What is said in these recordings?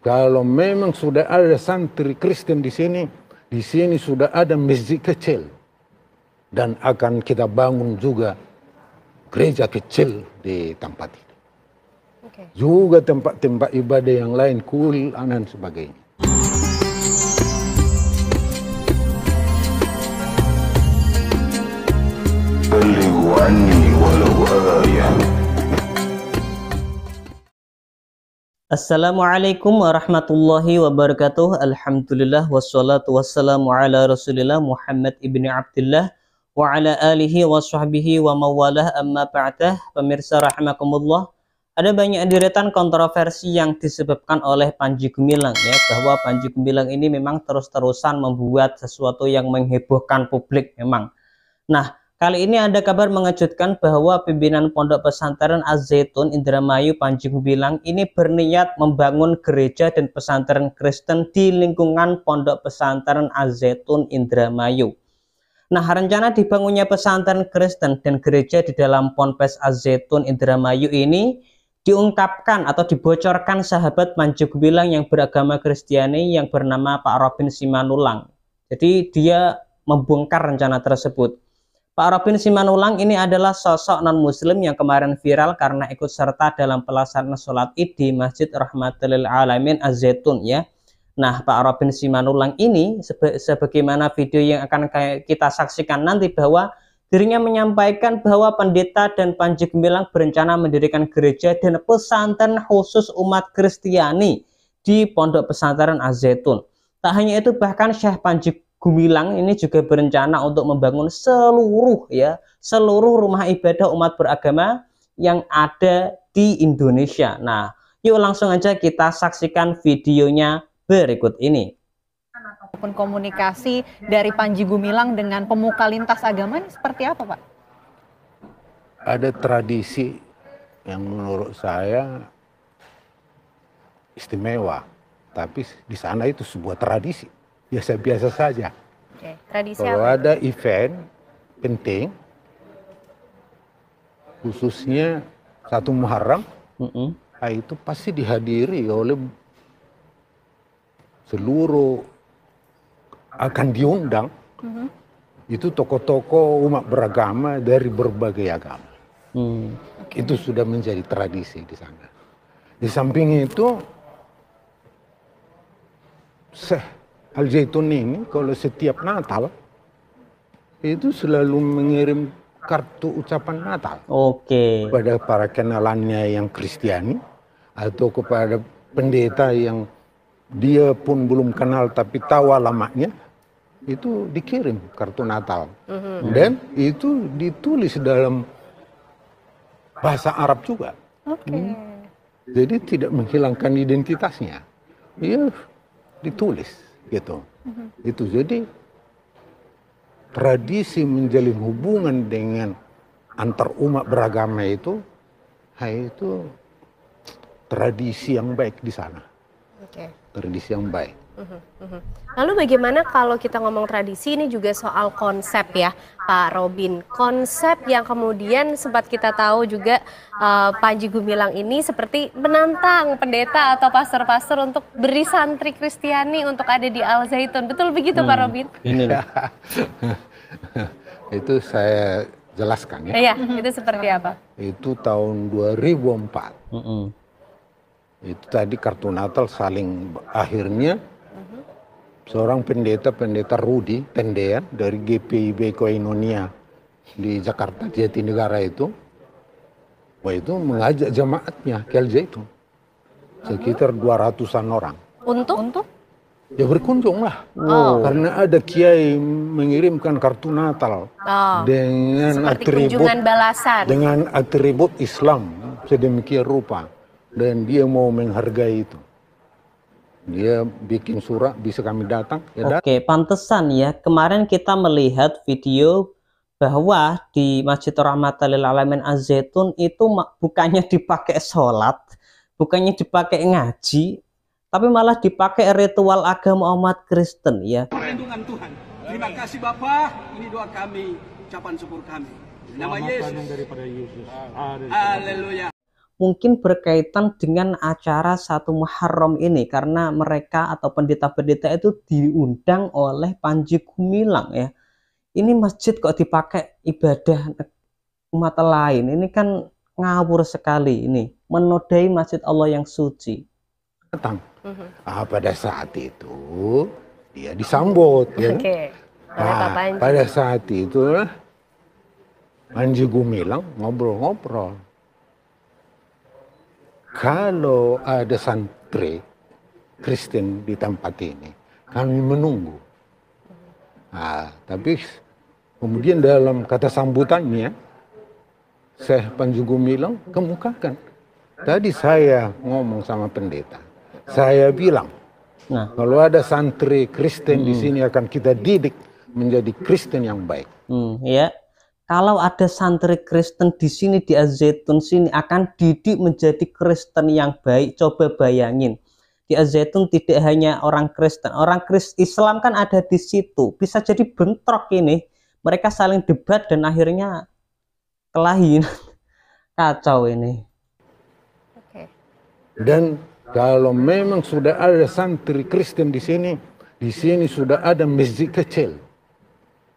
Kalau memang sudah ada santri Kristen di sini, di sini sudah ada masjid kecil. Dan akan kita bangun juga gereja kecil di tempat itu, Okay. Juga tempat-tempat ibadah yang lain, kuil, dan sebagainya. Assalamualaikum warahmatullahi wabarakatuh. Alhamdulillah wassalatu wassalamu ala Rasulillah Muhammad ibni Abdullah wa ala alihi wa sahbihi wa mawalah amma ba'dah. Pemirsa rahimakumullah. Ada banyak deretan kontroversi yang disebabkan oleh Panji Gumilang ya bahwa Panji Gumilang ini memang terus-terusan membuat sesuatu yang menghebohkan publik memang. Nah, Kali ini ada kabar mengejutkan bahwa pimpinan Pondok Pesantren az Indramayu Panji Gumilang ini berniat membangun gereja dan pesantren Kristen di lingkungan Pondok Pesantren az Indramayu. Nah, rencana dibangunnya pesantren Kristen dan gereja di dalam Ponpes az Indramayu ini diungkapkan atau dibocorkan sahabat Panji Gumilang yang beragama Kristiani yang bernama Pak Robin Simanulang. Jadi dia membongkar rencana tersebut. Pak Robin Simanulang ini adalah sosok non-muslim yang kemarin viral karena ikut serta dalam pelaksanaan sholat id di Masjid Rahmatul Alamin Az-Zaitun ya. Nah, Pak Robin Simanulang ini sebagaimana video yang akan kita saksikan nanti bahwa dirinya menyampaikan bahwa pendeta dan Panji Gemilang berencana mendirikan gereja dan pesantren khusus umat Kristiani di Pondok Pesantren Az-Zaitun. Tak hanya itu, bahkan Syekh Panji Gumilang ini juga berencana untuk membangun seluruh ya seluruh rumah ibadah umat beragama yang ada di Indonesia. Nah, yuk langsung aja kita saksikan videonya berikut ini. Ataupun komunikasi dari Panji Gumilang dengan pemuka lintas agama ini seperti apa, Pak? Ada tradisi yang menurut saya istimewa, tapi di sana itu sebuah tradisi biasa-biasa saja. Okay. Kalau apa? ada event penting, khususnya satu Muharram, mm -hmm. itu pasti dihadiri oleh seluruh akan diundang mm -hmm. itu tokoh-tokoh umat beragama dari berbagai agama. Mm. Okay. Itu sudah menjadi tradisi di sana. Di samping itu, seh Al Zaitun ini kalau setiap Natal itu selalu mengirim kartu ucapan Natal. Oke. Okay. Kepada para kenalannya yang Kristiani atau kepada pendeta yang dia pun belum kenal tapi tahu alamatnya itu dikirim kartu Natal. Mm-hmm. Dan itu ditulis dalam bahasa Arab juga. Oke. Okay. Hmm. Jadi tidak menghilangkan identitasnya. Iya, ditulis gitu mhm. itu jadi tradisi menjalin hubungan dengan antar umat beragama itu itu tradisi yang baik di sana okay. tradisi yang baik Mm-hmm. Lalu bagaimana kalau kita ngomong tradisi ini juga soal konsep ya Pak Robin. Konsep yang kemudian sempat kita tahu juga uh, Panji Gumilang ini seperti menantang pendeta atau pastor-pastor untuk beri santri Kristiani untuk ada di Al Zaitun. Betul begitu hmm, Pak Robin? Ini itu saya jelaskan ya. Iya, itu seperti apa? Itu tahun 2004. Mm mm Itu tadi kartu Natal saling akhirnya seorang pendeta, pendeta Rudi Pendean dari GPIB Koinonia di Jakarta, Jatinegara itu, wah itu mengajak jemaatnya ke itu Sekitar 200-an orang. Untuk? Untuk? Ya berkunjung lah. Oh. Karena ada kiai mengirimkan kartu Natal oh. dengan Seperti atribut balasan. dengan atribut Islam sedemikian rupa dan dia mau menghargai itu dia bikin surat bisa kami datang ya oke okay, pantesan ya kemarin kita melihat video bahwa di Masjid Rahmatal Lil Alamin Az-Zaitun itu bukannya dipakai sholat bukannya dipakai ngaji tapi malah dipakai ritual agama umat Kristen ya perlindungan Tuhan terima kasih Bapak ini doa kami ucapan syukur kami nama Yesus daripada Yesus haleluya mungkin berkaitan dengan acara satu Muharram ini karena mereka atau pendeta-pendeta itu diundang oleh Panji Gumilang ya. Ini masjid kok dipakai ibadah umat lain. Ini kan ngawur sekali ini, menodai masjid Allah yang suci. Datang. Mhm. Ah, pada saat itu dia disambut ya. Kan? Okay. Nah, pada saat itu Panji Gumilang ngobrol-ngobrol kalau ada santri Kristen di tempat ini, kami menunggu. Nah, tapi kemudian dalam kata sambutannya, Syekh Panjugu bilang, kemukakan. Tadi saya ngomong sama pendeta, saya bilang, nah. kalau ada santri Kristen hmm. di sini akan kita didik menjadi Kristen yang baik. Hmm, ya kalau ada santri Kristen di sini di Azetun sini akan didik menjadi Kristen yang baik. Coba bayangin. Di Azetun tidak hanya orang Kristen, orang Kristen Islam kan ada di situ. Bisa jadi bentrok ini. Mereka saling debat dan akhirnya kelahin, Kacau ini. Dan kalau memang sudah ada santri Kristen di sini, di sini sudah ada masjid kecil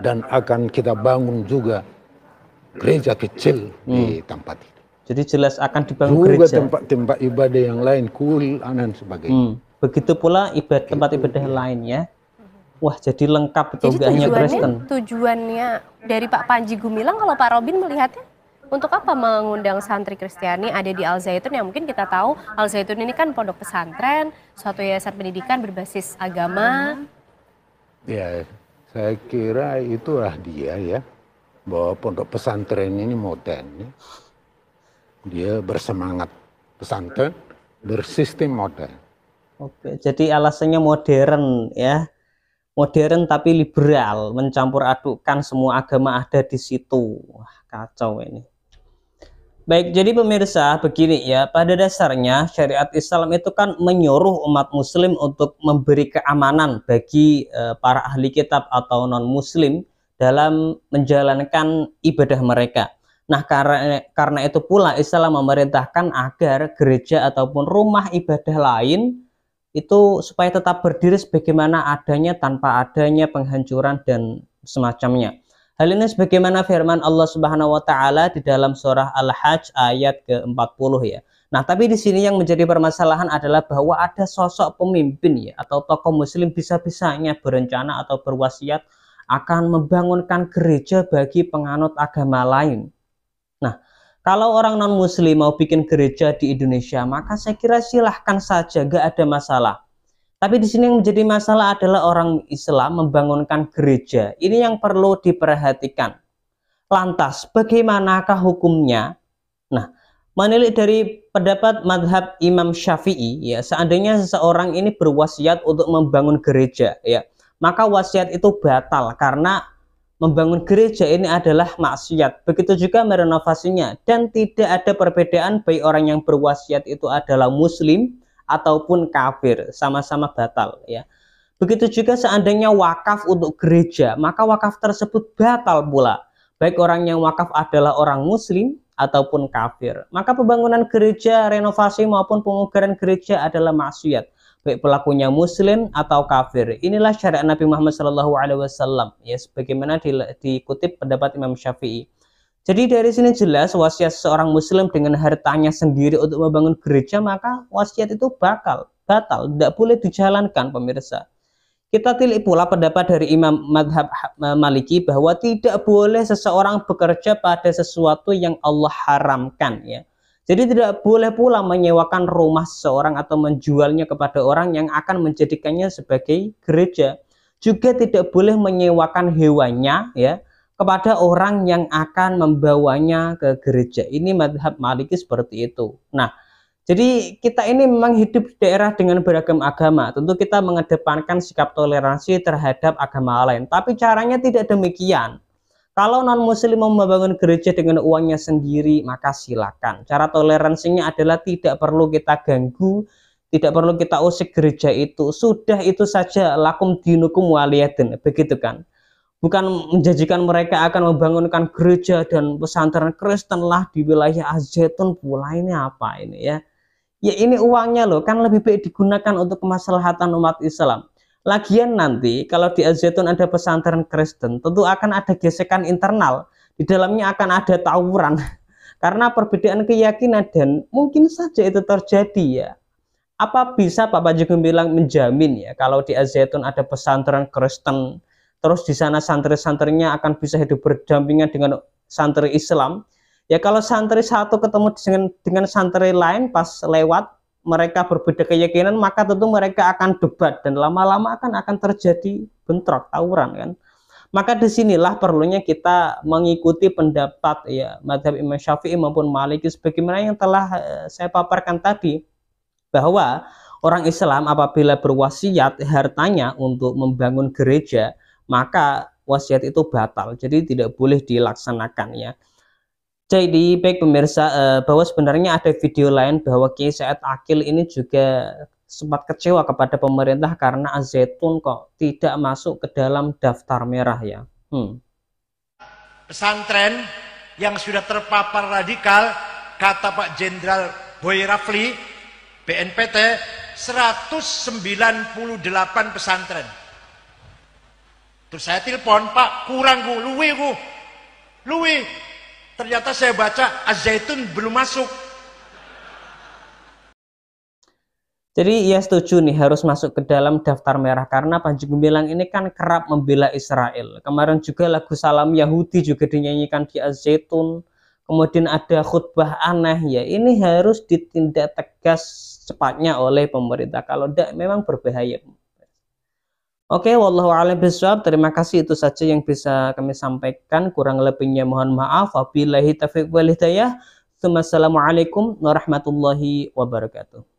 dan akan kita bangun juga gereja kecil hmm. di tempat itu. Jadi jelas akan dibangun Juga gereja. tempat-tempat ibadah yang lain, kul, anan, sebagainya. Hmm. Begitu pula ibadah tempat ibadah lainnya. Wah, jadi lengkap itu enggak hanya Kristen. Tujuannya dari Pak Panji Gumilang kalau Pak Robin melihatnya untuk apa mengundang santri Kristiani ada di Al Zaitun yang mungkin kita tahu Al Zaitun ini kan pondok pesantren, suatu yayasan pendidikan berbasis agama. Ya, saya kira itulah dia ya bahwa pondok pesantren ini modern. Ya. Dia bersemangat pesantren, bersistem modern. Oke, jadi alasannya modern ya. Modern tapi liberal, mencampur adukkan semua agama ada di situ. Wah, kacau ini. Baik, jadi pemirsa begini ya, pada dasarnya syariat Islam itu kan menyuruh umat muslim untuk memberi keamanan bagi eh, para ahli kitab atau non-muslim dalam menjalankan ibadah mereka. Nah, karena karena itu pula Islam memerintahkan agar gereja ataupun rumah ibadah lain itu supaya tetap berdiri sebagaimana adanya tanpa adanya penghancuran dan semacamnya. Hal ini sebagaimana firman Allah Subhanahu wa taala di dalam surah Al-Hajj ayat ke-40 ya. Nah, tapi di sini yang menjadi permasalahan adalah bahwa ada sosok pemimpin ya atau tokoh muslim bisa-bisanya berencana atau berwasiat akan membangunkan gereja bagi penganut agama lain. Nah, kalau orang non-muslim mau bikin gereja di Indonesia, maka saya kira silahkan saja, gak ada masalah. Tapi di sini yang menjadi masalah adalah orang Islam membangunkan gereja. Ini yang perlu diperhatikan. Lantas, bagaimanakah hukumnya? Nah, menilik dari pendapat madhab Imam Syafi'i, ya, seandainya seseorang ini berwasiat untuk membangun gereja, ya, maka wasiat itu batal karena membangun gereja ini adalah maksiat. Begitu juga merenovasinya dan tidak ada perbedaan baik orang yang berwasiat itu adalah muslim ataupun kafir, sama-sama batal ya. Begitu juga seandainya wakaf untuk gereja, maka wakaf tersebut batal pula. Baik orang yang wakaf adalah orang muslim ataupun kafir. Maka pembangunan gereja, renovasi maupun pengugaran gereja adalah maksiat baik pelakunya muslim atau kafir. Inilah syariat Nabi Muhammad saw alaihi ya sebagaimana di, dikutip pendapat Imam Syafi'i. Jadi dari sini jelas wasiat seorang muslim dengan hartanya sendiri untuk membangun gereja maka wasiat itu bakal batal, tidak boleh dijalankan pemirsa. Kita tilik pula pendapat dari Imam Madhab Maliki bahwa tidak boleh seseorang bekerja pada sesuatu yang Allah haramkan ya. Jadi tidak boleh pula menyewakan rumah seseorang atau menjualnya kepada orang yang akan menjadikannya sebagai gereja. Juga tidak boleh menyewakan hewannya ya kepada orang yang akan membawanya ke gereja. Ini madhab Maliki seperti itu. Nah, jadi kita ini memang hidup di daerah dengan beragam agama. Tentu kita mengedepankan sikap toleransi terhadap agama lain. Tapi caranya tidak demikian. Kalau non-muslim membangun gereja dengan uangnya sendiri, maka silakan. Cara toleransinya adalah tidak perlu kita ganggu, tidak perlu kita usik gereja itu. Sudah itu saja lakum dinukum waliyadin, begitu kan. Bukan menjanjikan mereka akan membangunkan gereja dan pesantren Kristen lah di wilayah Azzetun pula ini apa ini ya. Ya ini uangnya loh, kan lebih baik digunakan untuk kemaslahatan umat Islam Lagian nanti kalau di al ada pesantren Kristen, tentu akan ada gesekan internal. Di dalamnya akan ada tawuran. Karena perbedaan keyakinan dan mungkin saja itu terjadi ya. Apa bisa Pak Panji bilang menjamin ya kalau di al ada pesantren Kristen, terus di sana santri-santrinya akan bisa hidup berdampingan dengan santri Islam? Ya kalau santri satu ketemu dengan, dengan santri lain pas lewat mereka berbeda keyakinan maka tentu mereka akan debat dan lama-lama akan akan terjadi bentrok tawuran kan maka disinilah perlunya kita mengikuti pendapat ya madhab Imam Syafi'i maupun Maliki sebagaimana yang telah eh, saya paparkan tadi bahwa orang Islam apabila berwasiat hartanya untuk membangun gereja maka wasiat itu batal jadi tidak boleh dilaksanakan ya jadi baik pemirsa eh, bahwa sebenarnya ada video lain bahwa Kiai Said Akil ini juga sempat kecewa kepada pemerintah karena Azetun kok tidak masuk ke dalam daftar merah ya. Hmm. Pesantren yang sudah terpapar radikal kata Pak Jenderal Boy Rafli BNPT 198 pesantren. Terus saya telepon, Pak, kurang gue, luwe gue. Luwe, Ternyata saya baca az belum masuk. Jadi ia setuju nih harus masuk ke dalam daftar merah karena Panji Gumilang ini kan kerap membela Israel. Kemarin juga lagu Salam Yahudi juga dinyanyikan di az Kemudian ada khutbah aneh ya. Ini harus ditindak tegas cepatnya oleh pemerintah. Kalau tidak memang berbahaya. Oke, okay, wallahu a'lam bishawab. Terima kasih itu saja yang bisa kami sampaikan. Kurang lebihnya mohon maaf. Wabillahi taufiq wal hidayah. Assalamualaikum warahmatullahi wabarakatuh.